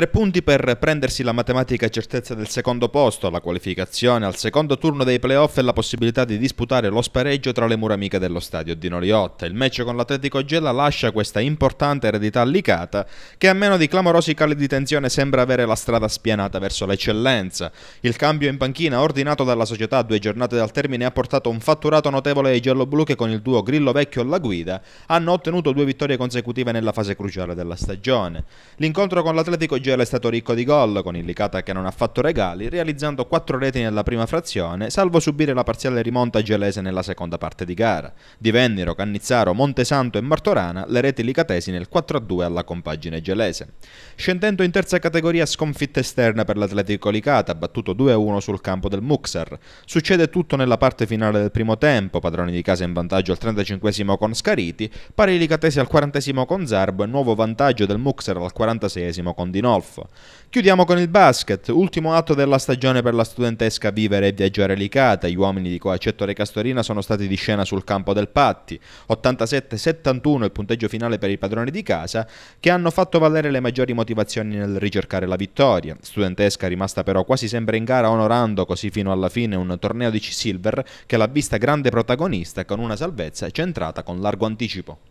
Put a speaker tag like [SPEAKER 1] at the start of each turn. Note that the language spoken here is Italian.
[SPEAKER 1] Tre punti per prendersi la matematica certezza del secondo posto, la qualificazione al secondo turno dei playoff e la possibilità di disputare lo spareggio tra le mura amiche dello stadio di Noriotta. Il match con l'Atletico Gela lascia questa importante eredità allicata che a meno di clamorosi cali di tensione sembra avere la strada spianata verso l'eccellenza. Il cambio in panchina ordinato dalla società a due giornate dal termine ha portato un fatturato notevole ai gialloblu che con il duo Grillo Vecchio alla guida hanno ottenuto due vittorie consecutive nella fase cruciale della stagione. L'incontro con l'Atletico Gela Bargello è stato ricco di gol, con il Licata che non ha fatto regali, realizzando 4 reti nella prima frazione, salvo subire la parziale rimonta gelese nella seconda parte di gara. Divennero Cannizzaro, Montesanto e Martorana le reti licatesi nel 4-2 alla compagine gelese. Scendendo in terza categoria sconfitta esterna per l'Atletico Licata, battuto 2-1 sul campo del Muxer. Succede tutto nella parte finale del primo tempo, padroni di casa in vantaggio al 35 con Scariti, pari licatesi al 40 con Zarbo e nuovo vantaggio del Muxer al 46 con Di Noia. Minolf. Chiudiamo con il basket, ultimo atto della stagione per la studentesca Vivere e Viaggiare Licata. Gli uomini di Coacettore Castorina sono stati di scena sul campo del Patti. 87-71 il punteggio finale per i padroni di casa, che hanno fatto valere le maggiori motivazioni nel ricercare la vittoria. Studentesca rimasta però quasi sempre in gara, onorando così fino alla fine un torneo di C-Silver che l'ha vista grande protagonista con una salvezza centrata con largo anticipo.